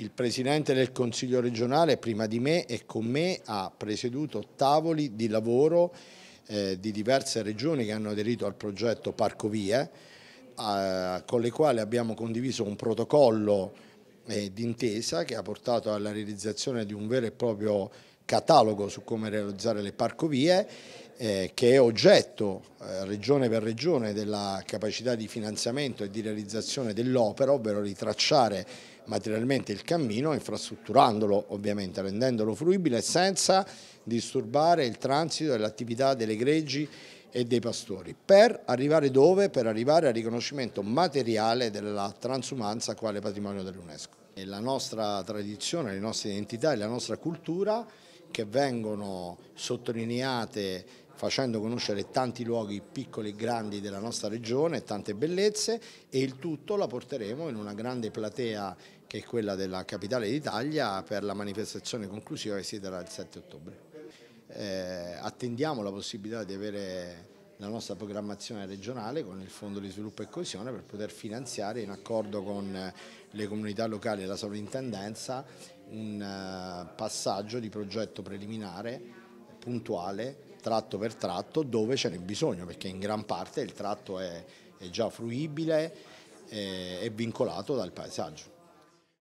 Il Presidente del Consiglio regionale prima di me e con me ha presieduto tavoli di lavoro eh, di diverse regioni che hanno aderito al progetto Parcovie eh, con le quali abbiamo condiviso un protocollo eh, d'intesa che ha portato alla realizzazione di un vero e proprio catalogo su come realizzare le parcovie eh, che è oggetto eh, regione per regione della capacità di finanziamento e di realizzazione dell'opera, ovvero ritracciare materialmente il cammino, infrastrutturandolo ovviamente, rendendolo fruibile senza disturbare il transito e l'attività delle greggi e dei pastori. Per arrivare dove? Per arrivare al riconoscimento materiale della transumanza quale patrimonio dell'UNESCO. La nostra tradizione, le nostre identità e la nostra cultura che vengono sottolineate facendo conoscere tanti luoghi piccoli e grandi della nostra regione, tante bellezze e il tutto la porteremo in una grande platea che è quella della capitale d'Italia per la manifestazione conclusiva che si terrà il 7 ottobre. Eh, attendiamo la possibilità di avere la nostra programmazione regionale con il Fondo di Sviluppo e Coesione per poter finanziare in accordo con le comunità locali e la sovrintendenza un eh, passaggio di progetto preliminare puntuale tratto per tratto dove ce n'è bisogno perché in gran parte il tratto è, è già fruibile e eh, vincolato dal paesaggio.